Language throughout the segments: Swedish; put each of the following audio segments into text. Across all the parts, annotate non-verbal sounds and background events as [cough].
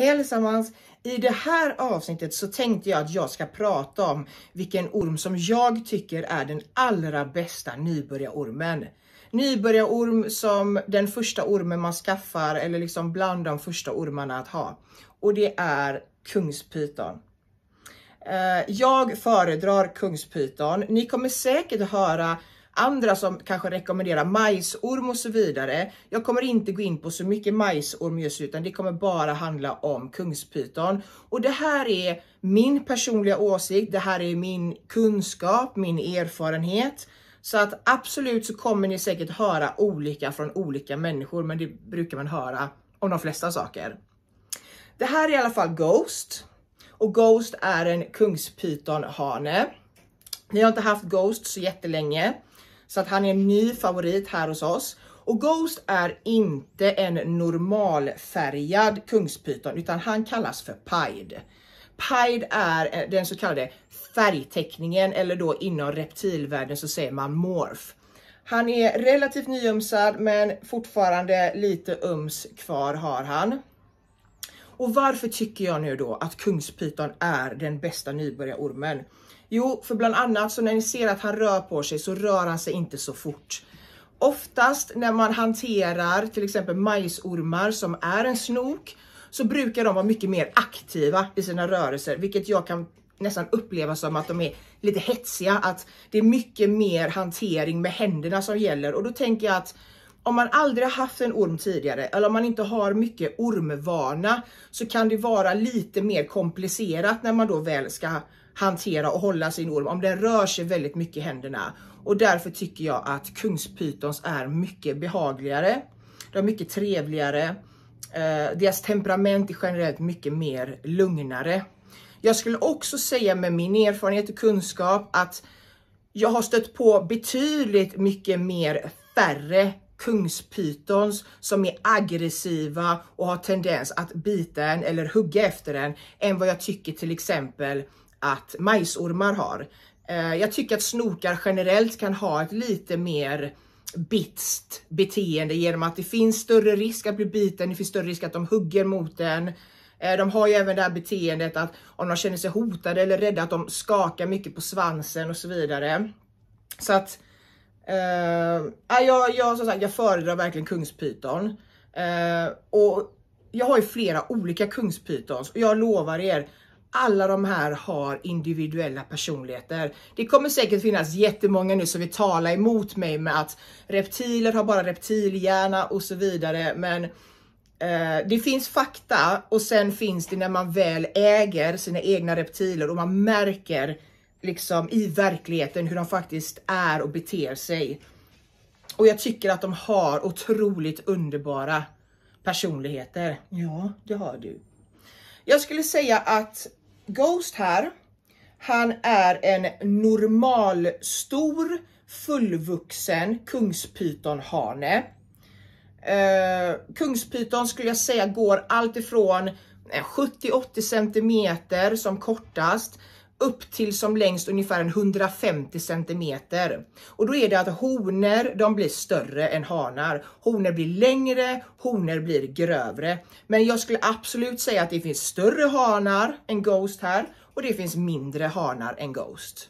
Hej allesammans! I det här avsnittet så tänkte jag att jag ska prata om vilken orm som jag tycker är den allra bästa nybörjarormen. Nybörjarorm som den första ormen man skaffar eller liksom bland de första ormarna att ha. Och det är kungspyton. Eh, jag föredrar kungspyton. Ni kommer säkert höra Andra som kanske rekommenderar majsorm och så vidare. Jag kommer inte gå in på så mycket majsorm just utan det kommer bara handla om kungspyton. Och det här är min personliga åsikt, det här är min kunskap, min erfarenhet. Så att absolut så kommer ni säkert höra olika från olika människor men det brukar man höra om de flesta saker. Det här är i alla fall Ghost och Ghost är en kungspytonhane. Ni har inte haft Ghost så jättelänge. Så att han är en ny favorit här hos oss. Och Ghost är inte en normalfärgad kungspyton utan han kallas för Pied. Pied är eh, den så kallade färgteckningen eller då inom reptilvärlden så säger man morph. Han är relativt nyömsad men fortfarande lite öms kvar har han. Och varför tycker jag nu då att kungspyton är den bästa nybörjarormen? Jo, för bland annat så när ni ser att han rör på sig så rör han sig inte så fort. Oftast när man hanterar till exempel majsormar som är en snok så brukar de vara mycket mer aktiva i sina rörelser, vilket jag kan nästan uppleva som att de är lite hetsiga, att det är mycket mer hantering med händerna som gäller och då tänker jag att om man aldrig har haft en orm tidigare eller om man inte har mycket ormvana så kan det vara lite mer komplicerat när man då väl ska hantera och hålla sin orm om den rör sig väldigt mycket i händerna. Och därför tycker jag att kungspytons är mycket behagligare. De är mycket trevligare. Eh, deras temperament är generellt mycket mer lugnare. Jag skulle också säga med min erfarenhet och kunskap att jag har stött på betydligt mycket mer färre kungspytons som är aggressiva och har tendens att bita en eller hugga efter en än vad jag tycker till exempel att majsormar har. Eh, jag tycker att snokar generellt kan ha ett lite mer bitst beteende genom att det finns större risk att bli biten, det finns större risk att de hugger mot en. Eh, de har ju även det här beteendet att om de känner sig hotade eller rädda att de skakar mycket på svansen och så vidare. Så att Uh, jag, jag, som sagt, jag föredrar verkligen kungspyton. Uh, och jag har ju flera olika kungspytons och jag lovar er, alla de här har individuella personligheter. Det kommer säkert finnas jättemånga nu som vill tala emot mig med att reptiler har bara reptilhjärna och så vidare. Men eh, det finns fakta och sen finns det när man väl äger sina egna reptiler och man märker liksom i verkligheten, hur de faktiskt är och beter sig. Och jag tycker att de har otroligt underbara personligheter. Ja, det har du. Jag skulle säga att Ghost här, han är en normal stor fullvuxen kungspytonhane. Uh, kungspyton skulle jag säga går allt ifrån 70-80 cm som kortast upp till som längst ungefär 150 centimeter. Och då är det att honor de blir större än hanar. Honor blir längre, honor blir grövre. Men jag skulle absolut säga att det finns större hanar än Ghost här och det finns mindre hanar än Ghost.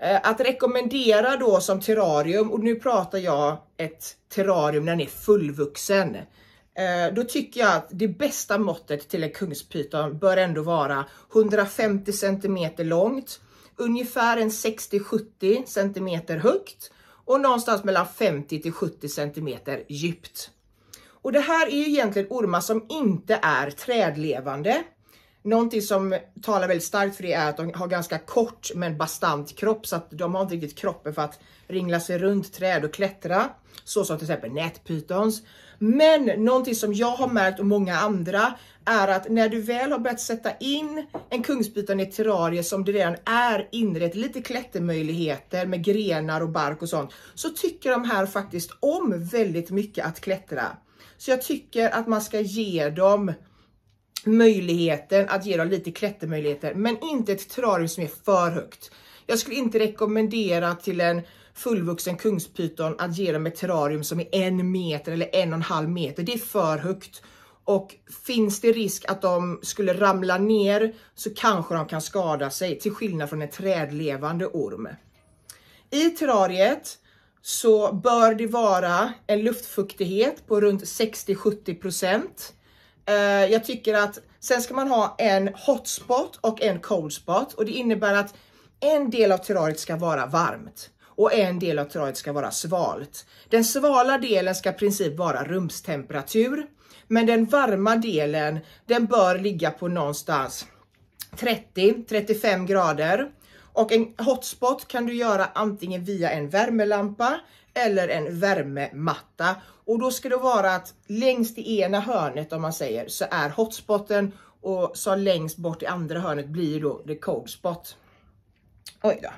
Eh, att rekommendera då som terrarium, och nu pratar jag ett terrarium när den är fullvuxen. Eh, då tycker jag att det bästa måttet till en kungspyton bör ändå vara 150 cm långt, ungefär en 60-70 cm högt och någonstans mellan 50 70 cm djupt. Och det här är ju egentligen ormar som inte är trädlevande. Någonting som talar väldigt starkt för det är att de har ganska kort men bastant kropp så att de har inte riktigt kroppen för att ringla sig runt träd och klättra. Så som till exempel nätpytons. Men någonting som jag har märkt och många andra är att när du väl har börjat sätta in en kungsbytande i terrarie som det redan är inrett, lite klättermöjligheter med grenar och bark och sånt, så tycker de här faktiskt om väldigt mycket att klättra. Så jag tycker att man ska ge dem möjligheten att ge dem lite klättermöjligheter, men inte ett terrarium som är för högt. Jag skulle inte rekommendera till en fullvuxen kungspyton att ge dem ett terrarium som är en meter eller en och en halv meter. Det är för högt och finns det risk att de skulle ramla ner så kanske de kan skada sig till skillnad från en trädlevande orm. I terrariet så bör det vara en luftfuktighet på runt 60-70 eh, Jag tycker att sen ska man ha en hotspot och en coldspot och det innebär att en del av terrariet ska vara varmt och en del av terrariet ska vara svalt. Den svala delen ska i princip vara rumstemperatur, men den varma delen den bör ligga på någonstans 30-35 grader. Och en hotspot kan du göra antingen via en värmelampa eller en värmematta. Och då ska det vara att längst i ena hörnet om man säger så är hotspoten och så längst bort i andra hörnet blir då the cold spot. Oj då.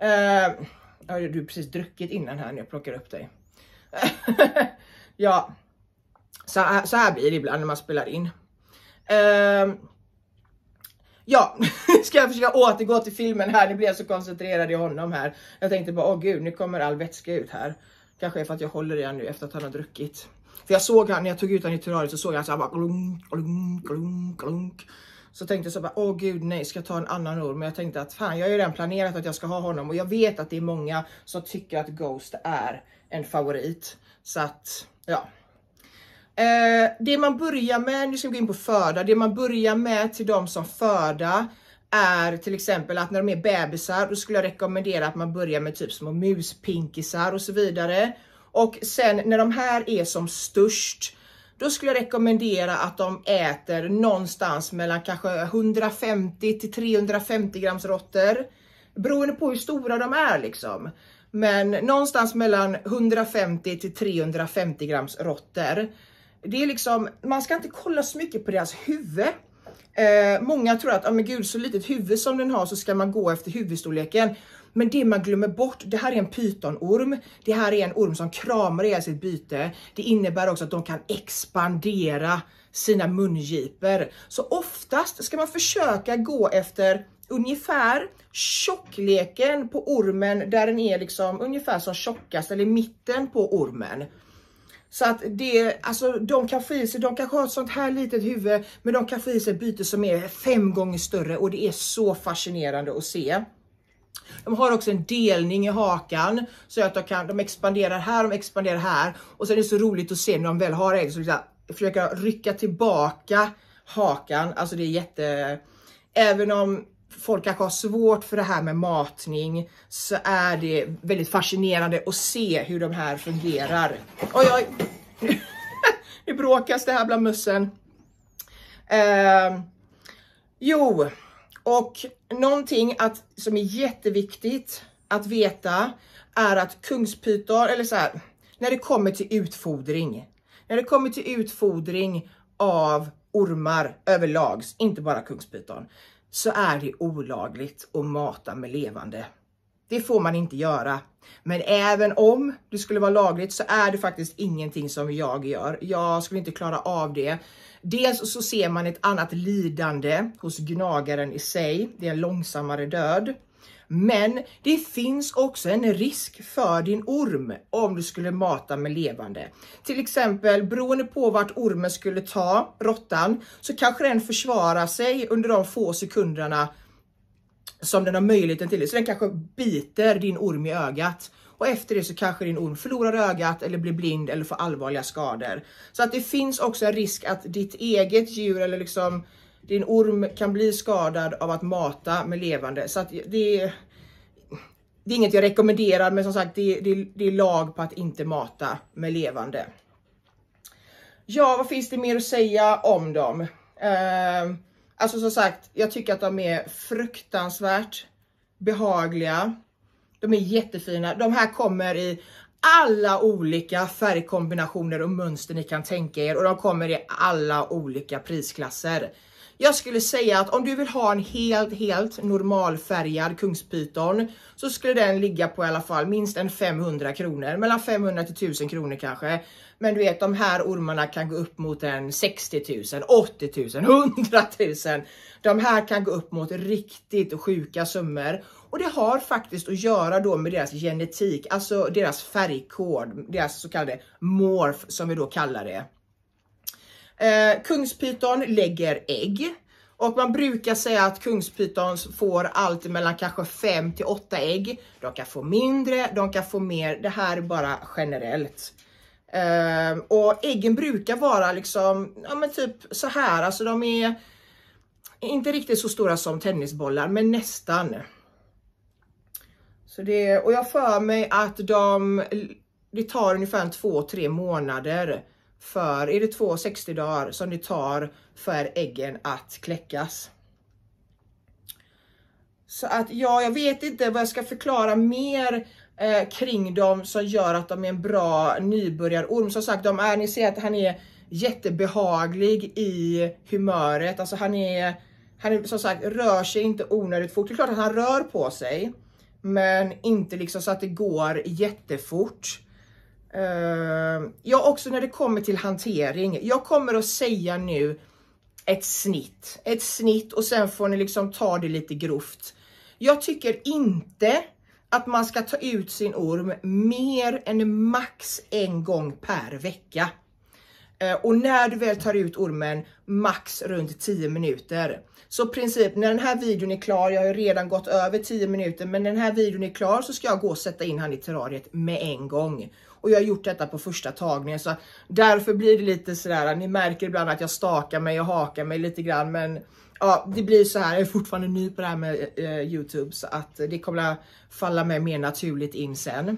Eh, du har precis druckit innan här när jag plockar upp dig. [laughs] ja, så här, så här blir det ibland när man spelar in. Eh, ja, [laughs] ska jag försöka återgå till filmen här. Nu blir jag så koncentrerad i honom här. Jag tänkte bara, åh gud, nu kommer all vätska ut här. Kanske är för att jag håller i nu efter att han har druckit. För jag såg han, när jag tog ut han i terrariet så såg jag han så här bara glunk, glunk, glunk, glunk. Så tänkte jag så bara, åh gud nej, ska jag ta en annan ord? Men jag tänkte att fan, jag har ju redan planerat att jag ska ha honom och jag vet att det är många som tycker att Ghost är en favorit. Så att, ja. Eh, det man börjar med, nu ska vi gå in på föda, det man börjar med till de som föda är till exempel att när de är bebisar, då skulle jag rekommendera att man börjar med typ små muspinkisar och så vidare. Och sen när de här är som störst, då skulle jag rekommendera att de äter någonstans mellan kanske 150 till 350 grams råttor. Beroende på hur stora de är liksom. Men någonstans mellan 150 till 350 grams råttor. Det är liksom, man ska inte kolla så mycket på deras huvud. Eh, många tror att, ja oh, men gud så litet huvud som den har så ska man gå efter huvudstorleken. Men det man glömmer bort, det här är en pytonorm. Det här är en orm som kramar ihjäl sitt byte. Det innebär också att de kan expandera sina mungiper. Så oftast ska man försöka gå efter ungefär tjockleken på ormen där den är liksom ungefär som tjockast eller mitten på ormen. Så att det, alltså de kan få i sig, de kanske har ett sånt här litet huvud men de kan få i sig ett byte som är fem gånger större och det är så fascinerande att se. De har också en delning i hakan så att de, kan, de expanderar här, de expanderar här och sen är det så roligt att se när de väl har ägg så liksom, försöka rycka tillbaka hakan. Alltså det är jätte... Även om folk kanske har svårt för det här med matning så är det väldigt fascinerande att se hur de här fungerar. Oj, oj! [laughs] Nu bråkas det här bland mössen. Eh, jo, och någonting att, som är jätteviktigt att veta är att kungspyton, eller så här, när det kommer till utfodring, när det kommer till utfodring av ormar överlag, inte bara kungspyton, så är det olagligt att mata med levande det får man inte göra. Men även om det skulle vara lagligt så är det faktiskt ingenting som jag gör. Jag skulle inte klara av det. Dels så ser man ett annat lidande hos gnagaren i sig. Det är en långsammare död. Men det finns också en risk för din orm om du skulle mata med levande. Till exempel beroende på vart ormen skulle ta råttan så kanske den försvarar sig under de få sekunderna som den har möjligheten till. Så den kanske biter din orm i ögat och efter det så kanske din orm förlorar ögat eller blir blind eller får allvarliga skador. Så att det finns också en risk att ditt eget djur eller liksom din orm kan bli skadad av att mata med levande. Så att det, är, det är inget jag rekommenderar, men som sagt, det, det, det är lag på att inte mata med levande. Ja, vad finns det mer att säga om dem? Uh, Alltså som sagt, jag tycker att de är fruktansvärt behagliga. De är jättefina. De här kommer i alla olika färgkombinationer och mönster ni kan tänka er och de kommer i alla olika prisklasser. Jag skulle säga att om du vill ha en helt, helt normalfärgad kungspyton så skulle den ligga på i alla fall minst en 500 kronor, mellan 500 till 1000 kronor kanske. Men du vet, de här ormarna kan gå upp mot en 60 000, 80 000, 100 000. De här kan gå upp mot riktigt sjuka summor och det har faktiskt att göra då med deras genetik, alltså deras färgkod, deras så kallade morf som vi då kallar det. Eh, kungspyton lägger ägg och man brukar säga att kungspytons får allt mellan kanske 5 till 8 ägg. De kan få mindre, de kan få mer. Det här är bara generellt. Eh, och äggen brukar vara liksom, ja men typ så här, alltså de är inte riktigt så stora som tennisbollar, men nästan. Så det, och jag för mig att de, det tar ungefär 2-3 månader för, är det 260 dagar som det tar för äggen att kläckas. Så att ja, jag vet inte vad jag ska förklara mer eh, kring dem som gör att de är en bra nybörjarorm. Som sagt, de är, ni ser att han är jättebehaglig i humöret. Alltså han är, han är som sagt, rör sig inte onödigt fort. Det är klart att han rör på sig, men inte liksom så att det går jättefort. Uh, ja, också när det kommer till hantering. Jag kommer att säga nu ett snitt, ett snitt och sen får ni liksom ta det lite grovt. Jag tycker inte att man ska ta ut sin orm mer än max en gång per vecka. Ehm, och när du väl tar ut ormen, max runt 10 minuter. Så princip, när den här videon är klar, jag har ju redan gått över 10 minuter, men när den här videon är klar så ska jag gå och sätta in han i terrariet med en gång. Och jag har gjort detta på första tagningen så därför blir det lite sådär, ni märker ibland att jag stakar mig och hakar mig lite grann men ja, det blir så här. Jag är fortfarande ny på det här med eh, Youtube så att det kommer att falla mig mer naturligt in sen.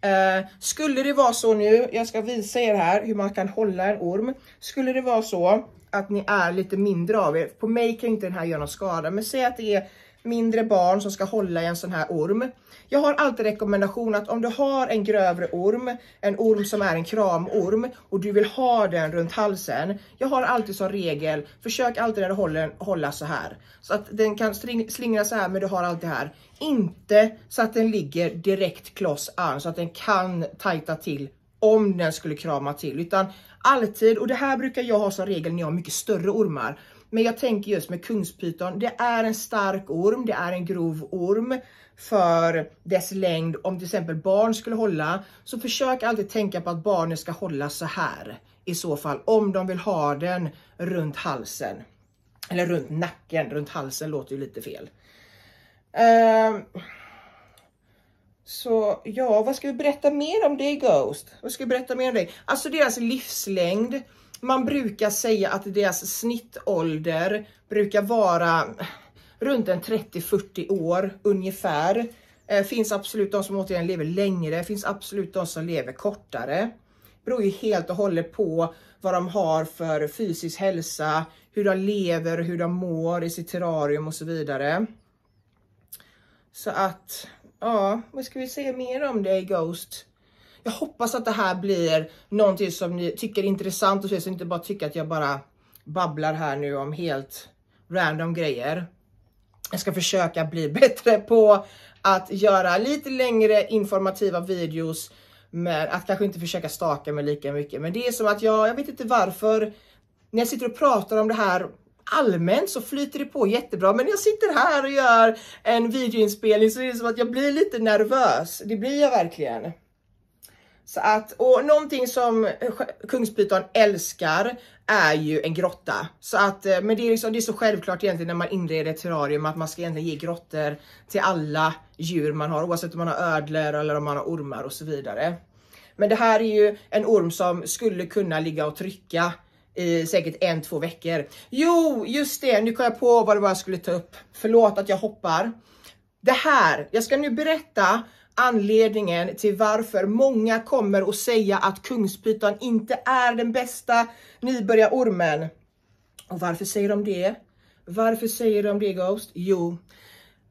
Eh, skulle det vara så nu, jag ska visa er här hur man kan hålla en orm. Skulle det vara så att ni är lite mindre av er, på mig kan inte den här göra någon skada, men säg att det är mindre barn som ska hålla i en sån här orm. Jag har alltid rekommendation att om du har en grövre orm, en orm som är en kramorm och du vill ha den runt halsen. Jag har alltid som regel, försök alltid när du håller hålla så här. Så att den kan slingra så här men du har alltid här. Inte så att den ligger direkt kloss an så att den kan tajta till om den skulle krama till utan alltid och det här brukar jag ha som regel när jag har mycket större ormar men jag tänker just med kungspyton, det är en stark orm, det är en grov orm för dess längd. Om till exempel barn skulle hålla, så försök alltid tänka på att barnet ska hålla så här i så fall, om de vill ha den runt halsen. Eller runt nacken, runt halsen låter ju lite fel. Uh, så ja, vad ska vi berätta mer om det Ghost? Vad ska vi berätta mer om det? Alltså deras livslängd man brukar säga att deras snittålder brukar vara runt en 30-40 år ungefär. Eh, finns absolut de som återigen lever längre, finns absolut de som lever kortare. Beror ju helt och hållet på vad de har för fysisk hälsa, hur de lever, hur de mår i sitt terrarium och så vidare. Så att, ja, vad ska vi säga mer om det i Ghost? jag hoppas att det här blir någonting som ni tycker är intressant och så, så inte bara tycker att jag bara babblar här nu om helt random grejer. Jag ska försöka bli [laughs] bättre på att göra lite längre informativa videos, med att kanske inte försöka staka mig lika mycket. Men det är som att jag, jag vet inte varför, när jag sitter och pratar om det här allmänt så flyter det på jättebra, men jag sitter här och gör en videoinspelning så är det som att jag blir lite nervös. Det blir jag verkligen. Så att, och någonting som Kungspyton älskar är ju en grotta. Så att, eh, men det är, liksom, det är så självklart egentligen när man inreder ett terrarium att man ska egentligen ge grottor till alla djur man har oavsett om man har ödlor eller om man har ormar och så vidare. Men det här är ju en orm som skulle kunna ligga och trycka i säkert en, två veckor. Jo, just det, nu kom jag på vad det var jag skulle ta upp. Förlåt att jag hoppar. Det här, jag ska nu berätta anledningen till varför många kommer att säga att Kungspyton inte är den bästa nybörjarormen. Och varför säger de det? Varför säger de det Ghost? Jo,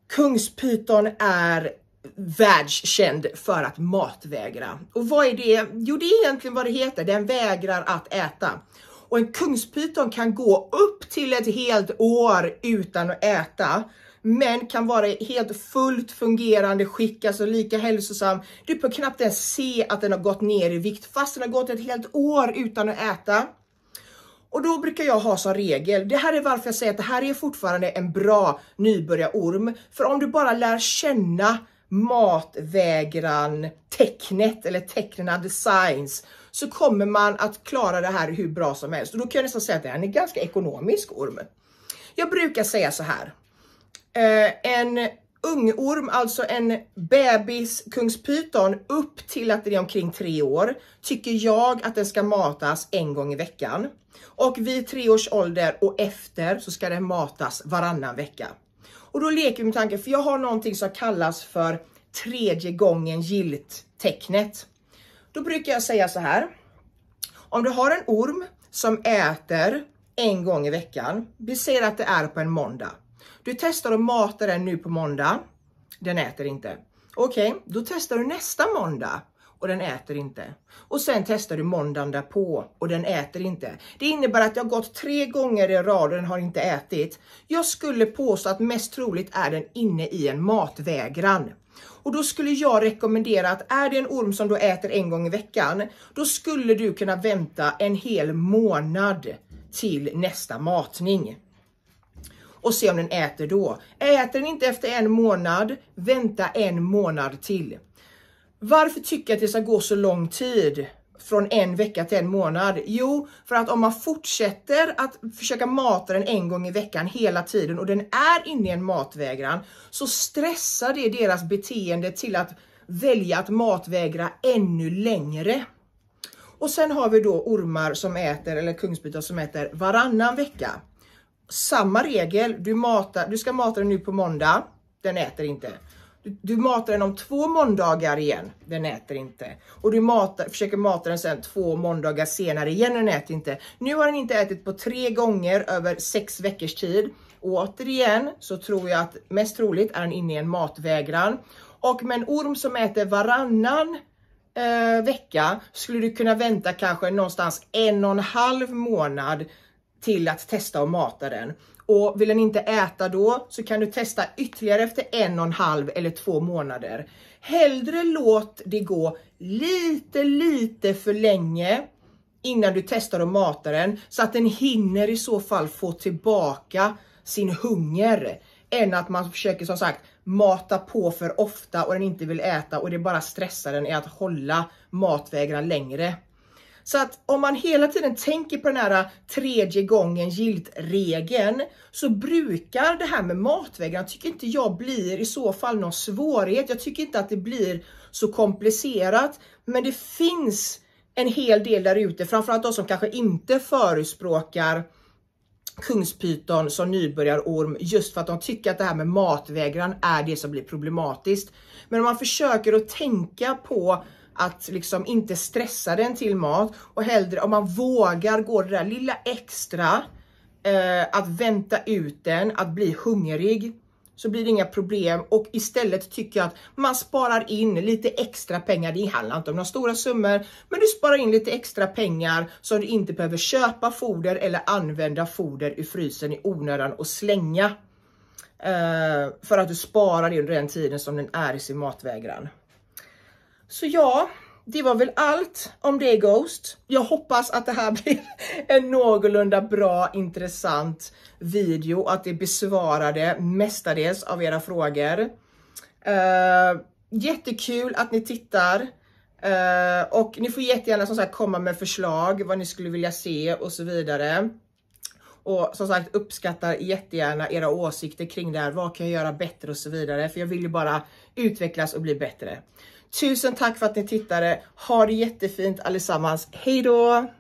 Kungspyton är världskänd för att matvägra. Och vad är det? Jo, det är egentligen vad det heter. Den vägrar att äta. Och en kungspyton kan gå upp till ett helt år utan att äta men kan vara helt fullt fungerande skick, alltså lika hälsosam. Du behöver knappt ens se att den har gått ner i vikt fast den har gått ett helt år utan att äta. Och då brukar jag ha som regel, det här är varför jag säger att det här är fortfarande en bra nybörjarorm. För om du bara lär känna matvägran tecknet eller tecknena designs så kommer man att klara det här hur bra som helst. Och då kan jag nästan säga att den är en ganska ekonomisk orm. Jag brukar säga så här eh, en ungorm, alltså en bebis kungspyton upp till att det är omkring tre år, tycker jag att den ska matas en gång i veckan. Och vid tre års ålder och efter så ska den matas varannan vecka. Och då leker vi med tanken, för jag har någonting som kallas för tredje gången gilt tecknet. Då brukar jag säga så här. Om du har en orm som äter en gång i veckan, vi säger att det är på en måndag. Du testar att mata den nu på måndag. Den äter inte. Okej, okay, då testar du nästa måndag och den äter inte. Och sen testar du måndagen därpå och den äter inte. Det innebär att jag gått tre gånger i rad och den har inte ätit. Jag skulle påstå att mest troligt är den inne i en matvägran. Och då skulle jag rekommendera att är det en orm som du äter en gång i veckan, då skulle du kunna vänta en hel månad till nästa matning och se om den äter då. Äter den inte efter en månad, vänta en månad till. Varför tycker jag att det ska gå så lång tid? från en vecka till en månad? Jo, för att om man fortsätter att försöka mata den en gång i veckan hela tiden och den är inne i en matvägran så stressar det deras beteende till att välja att matvägra ännu längre. Och sen har vi då ormar som äter eller kungsbytar som äter varannan vecka samma regel, du, matar, du ska mata den nu på måndag, den äter inte. Du, du, matar den om två måndagar igen, den äter inte. Och du matar, försöker mata den sen två måndagar senare igen, den äter inte. Nu har den inte ätit på tre gånger över sex veckors tid. Och återigen så tror jag att mest troligt är den inne i en matvägran. Och med en orm som äter varannan eh, vecka skulle du kunna vänta kanske någonstans en och en halv månad till att testa och mata den. Och vill den inte äta då så kan du testa ytterligare efter en och en halv eller två månader. Hellre låt det gå lite, lite för länge innan du testar att mata den så att den hinner i så fall få tillbaka sin hunger än att man försöker som sagt mata på för ofta och den inte vill äta och det bara stressar den i att hålla matvägran längre. Så att om man hela tiden tänker på den här tredje gången gilt-regeln så brukar det här med matvägran, tycker inte jag blir i så fall någon svårighet. Jag tycker inte att det blir så komplicerat, men det finns en hel del där ute, framförallt de som kanske inte förespråkar kungspyton som nybörjarorm just för att de tycker att det här med matvägran är det som blir problematiskt. Men om man försöker att tänka på att liksom inte stressa den till mat och hellre om man vågar gå det där lilla extra eh, att vänta ut den, att bli hungrig så blir det inga problem och istället tycker jag att man sparar in lite extra pengar. Det handlar inte om några stora summor, men du sparar in lite extra pengar som du inte behöver köpa foder eller använda foder i frysen i onödan och slänga. Eh, för att du sparar det under den tiden som den är i sin matvägran. Så ja, det var väl allt om det Ghost. Jag hoppas att det här [laughs] blir en någorlunda bra intressant video och att det besvarade mestadels av era frågor. Uh, jättekul att ni tittar uh, och ni får jättegärna som sagt komma med förslag vad ni skulle vilja se och så vidare. Och som sagt uppskattar jättegärna era åsikter kring det här. Vad kan jag göra bättre och så vidare? För jag vill ju bara utvecklas och bli bättre. Tusen tack för att ni tittade. Ha det jättefint allesammans. Hej då!